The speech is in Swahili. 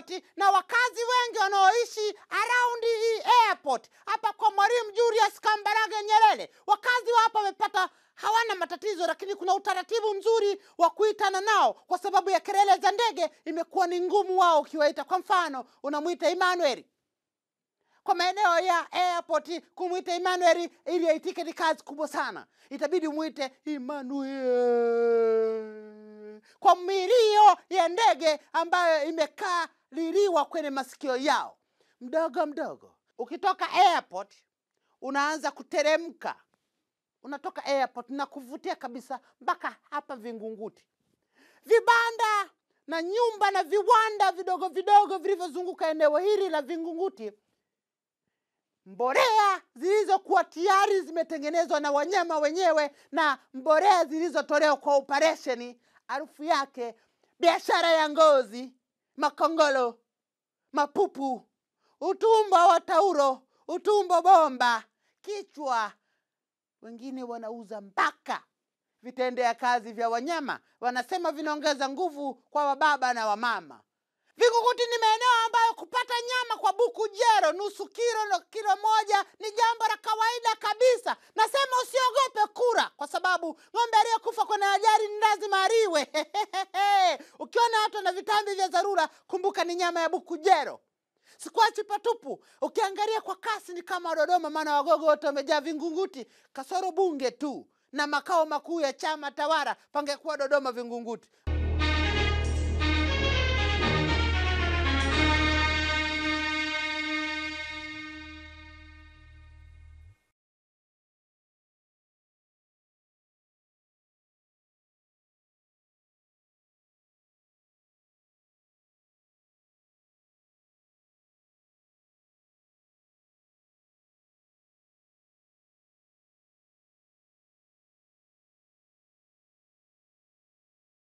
airport na wakazi wengi wanaoishi around hii airport hapa kwa Mwalimu Julius Kambarage Nyerere. Wakazi wa hapa wamepata hawana matatizo, lakini kuna utaratibu mzuri wa kuitana nao kwa sababu ya kelele za ndege, imekuwa ni ngumu wao ukiwaita. Kwa mfano, unamwita Emmanuel kwa maeneo ya airport kumwita Emmanuel ili aitike ni kazi kubwa sana, itabidi umwite Emmanuel kwa mili ya ndege ambayo imekaliliwa kwenye masikio yao mdogo mdogo. Ukitoka airport unaanza kuteremka, unatoka airport na kuvutia kabisa mpaka hapa Vingunguti, vibanda na nyumba na viwanda vidogo vidogo vilivyozunguka eneo hili la Vingunguti. Mbolea zilizokuwa tayari zimetengenezwa na wanyama wenyewe na mbolea zilizotolewa kwa operesheni, harufu yake biashara ya ngozi, makongolo, mapupu, utumbo wa tauro, utumbo bomba, kichwa. Wengine wanauza mpaka vitendea kazi vya wanyama, wanasema vinaongeza nguvu kwa wababa na wamama. Vingunguti ni maeneo ambayo kupata nyama kwa buku jero nusu kilo na kilo moja ni jambo la kawaida kabisa. Nasema usiogope kura, kwa sababu ng'ombe aliyekufa kwenye ajali ni lazima aliwe. kujazwa na vitambi vya dharura. Kumbuka ni nyama ya buku jero, Sikwachi patupu. Ukiangalia kwa kasi ni kama Dodoma, maana Wagogo wote wamejaa Vingunguti, kasoro bunge tu na makao makuu ya chama tawala pangekuwa Dodoma Vingunguti.